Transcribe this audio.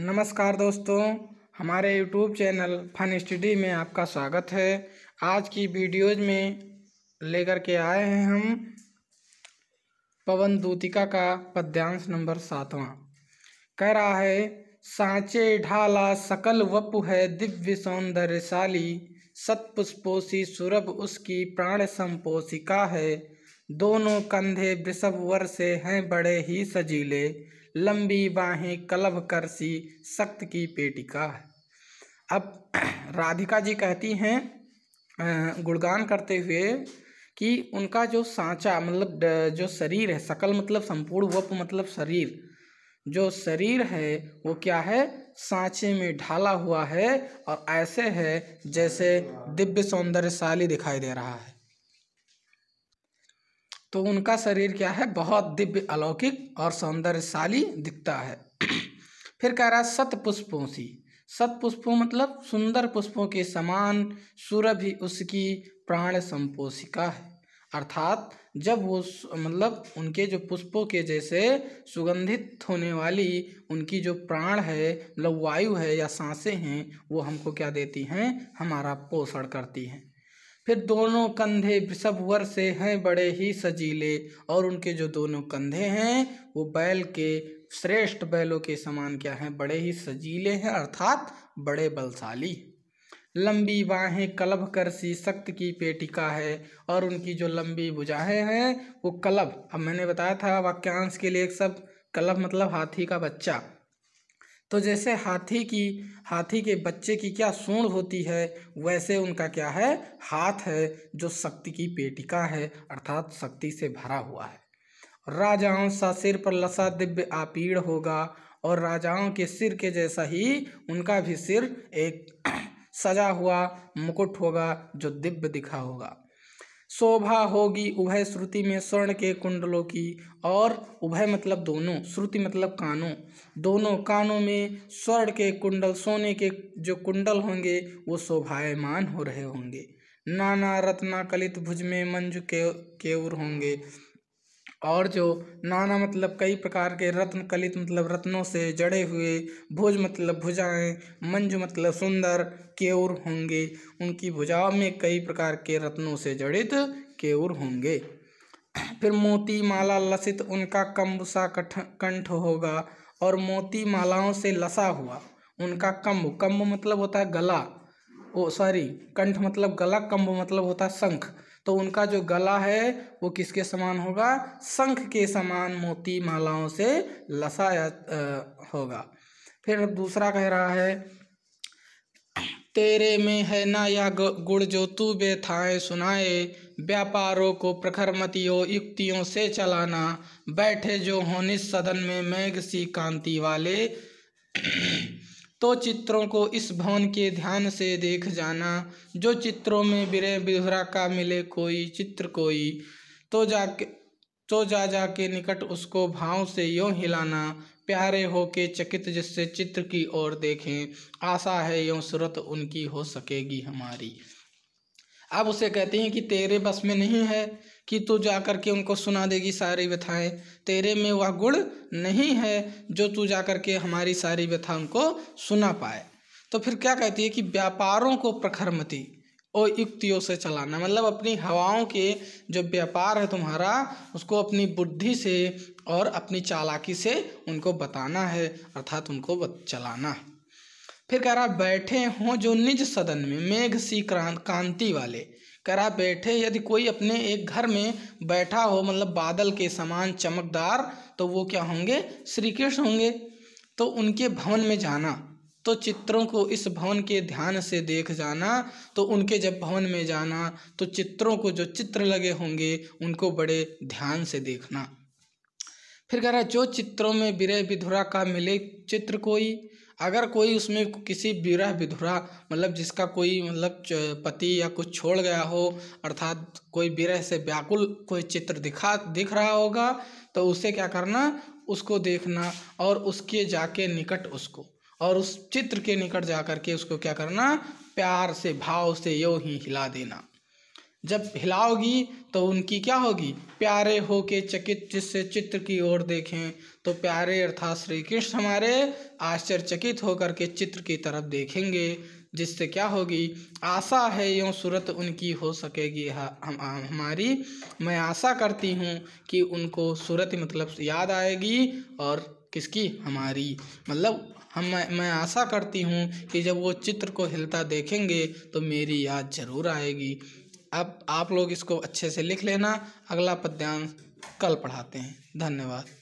नमस्कार दोस्तों हमारे यूट्यूब चैनल फन स्टडी में आपका स्वागत है आज की वीडियोज में लेकर के आए हैं हम पवन दूतिका का पद्यांश नंबर सातवां कह रहा है सांचे ढाला सकल वपु है दिव्य सौंदर्यशाली सतपुष्पोषी सुरभ उसकी प्राण संपोषिका है दोनों कंधे वृषभ वर से हैं बड़े ही सजीले लंबी बाहें कलभ कर सी सख्त की पेटिका अब राधिका जी कहती हैं गुणगान करते हुए कि उनका जो सांचा मतलब जो शरीर है सकल मतलब संपूर्ण वप मतलब शरीर जो शरीर है वो क्या है सांचे में ढाला हुआ है और ऐसे है जैसे दिव्य सौंदर्यशाली दिखाई दे रहा है तो उनका शरीर क्या है बहुत दिव्य अलौकिक और सौंदर्यशाली दिखता है फिर कह रहा है सतपुष्पों सी सतपुष्पों मतलब सुंदर पुष्पों के समान सुरभि उसकी प्राण संपोषिका है अर्थात जब वो मतलब उनके जो पुष्पों के जैसे सुगंधित होने वाली उनकी जो प्राण है मतलब वायु है या सांसें हैं वो हमको क्या देती हैं हमारा पोषण करती हैं फिर दोनों कंधे वृषभ वर से हैं बड़े ही सजीले और उनके जो दोनों कंधे हैं वो बैल के श्रेष्ठ बैलों के समान क्या हैं बड़े ही सजीले हैं अर्थात बड़े बलशाली लंबी बाहें कलभ कर सी सख्त की पेटिका है और उनकी जो लंबी भुजाएं हैं वो कलभ अब मैंने बताया था वाक्यांश के लिए एक सब कलभ मतलब हाथी का बच्चा तो जैसे हाथी की हाथी के बच्चे की क्या सूढ़ होती है वैसे उनका क्या है हाथ है जो शक्ति की पेटिका है अर्थात शक्ति से भरा हुआ है राजाओं सा सिर पर लसा दिव्य आपीड़ होगा और राजाओं के सिर के जैसा ही उनका भी सिर एक सजा हुआ मुकुट होगा जो दिव्य दिखा होगा शोभा होगी उभय श्रुति में स्वर्ण के कुंडलों की और उभय मतलब दोनों श्रुति मतलब कानों दोनों कानों में स्वर्ण के कुंडल सोने के जो कुंडल होंगे वो शोभायमान हो रहे होंगे नाना रत्ना कलित भुज में मंजू के केवर होंगे और जो नाना मतलब कई प्रकार के रत्न कलित मतलब रत्नों से जड़े हुए भुज मतलब भुजाएं मंजु मतलब सुंदर केवर होंगे उनकी भुजाओं में कई प्रकार के रत्नों से जड़ित केवर होंगे फिर मोती माला लसित उनका कम्बुसा कंठ होगा और मोती मालाओं से लसा हुआ उनका कम्ब कम्ब मतलब होता है गला ओ सॉरी कंठ मतलब गला कम्ब मतलब होता है शंख तो उनका जो गला है वो किसके समान होगा शंख के समान मोती मालाओं से लसाया होगा फिर दूसरा कह रहा है तेरे में है ना या गुड़ जो तू बेथाएं सुनाए व्यापारों को प्रखर मतियों युक्तियों से चलाना बैठे जो होनिस सदन में मैग सी कांति वाले तो चित्रों को इस भवन के ध्यान से देख जाना जो चित्रों में बिरे बिहरा का मिले कोई चित्र कोई तो जाके तो जा जा के निकट उसको भाव से यों हिलाना प्यारे हो के चकित जिससे चित्र की ओर देखें आशा है यों सूरत उनकी हो सकेगी हमारी अब उसे कहते हैं कि तेरे बस में नहीं है कि तू जा कर के उनको सुना देगी सारी व्यथाएँ तेरे में वह गुण नहीं है जो तू जा कर के हमारी सारी व्यथा उनको सुना पाए तो फिर क्या कहती है कि व्यापारों को प्रखरमती और युक्तियों से चलाना मतलब अपनी हवाओं के जो व्यापार है तुम्हारा उसको अपनी बुद्धि से और अपनी चालाकी से उनको बताना है अर्थात उनको चलाना है फिर कह रहा बैठे हों जो निज सदन में मेघ सी क्रांति वाले करा बैठे यदि कोई अपने एक घर में बैठा हो मतलब बादल के समान चमकदार तो वो क्या होंगे श्री कृष्ण होंगे तो उनके भवन में जाना तो चित्रों को इस भवन के ध्यान से देख जाना तो उनके जब भवन में जाना तो चित्रों को जो चित्र लगे होंगे उनको बड़े ध्यान से देखना फिर कह रहा जो चित्रों में विरय विधुरा का मिले चित्र कोई अगर कोई उसमें किसी विरह विधुरा मतलब जिसका कोई मतलब पति या कुछ छोड़ गया हो अर्थात कोई विरह से व्याकुल कोई चित्र दिखा दिख रहा होगा तो उसे क्या करना उसको देखना और उसके जाके निकट उसको और उस चित्र के निकट जा कर के उसको क्या करना प्यार से भाव से यो ही हिला देना जब हिलाओगी तो उनकी क्या होगी प्यारे हो के चकित जिससे चित्र की ओर देखें तो प्यारे अर्थात श्री कृष्ण हमारे आश्चर्यचकित होकर के चित्र की तरफ देखेंगे जिससे क्या होगी आशा है यूँ सूरत उनकी हो सकेगी हम हमारी मैं आशा करती हूँ कि उनको सूरत मतलब याद आएगी और किसकी हमारी मतलब हम मैं, मैं आशा करती हूँ कि जब वो चित्र को हिलता देखेंगे तो मेरी याद ज़रूर आएगी अब आप लोग इसको अच्छे से लिख लेना अगला पद्यांश कल पढ़ाते हैं धन्यवाद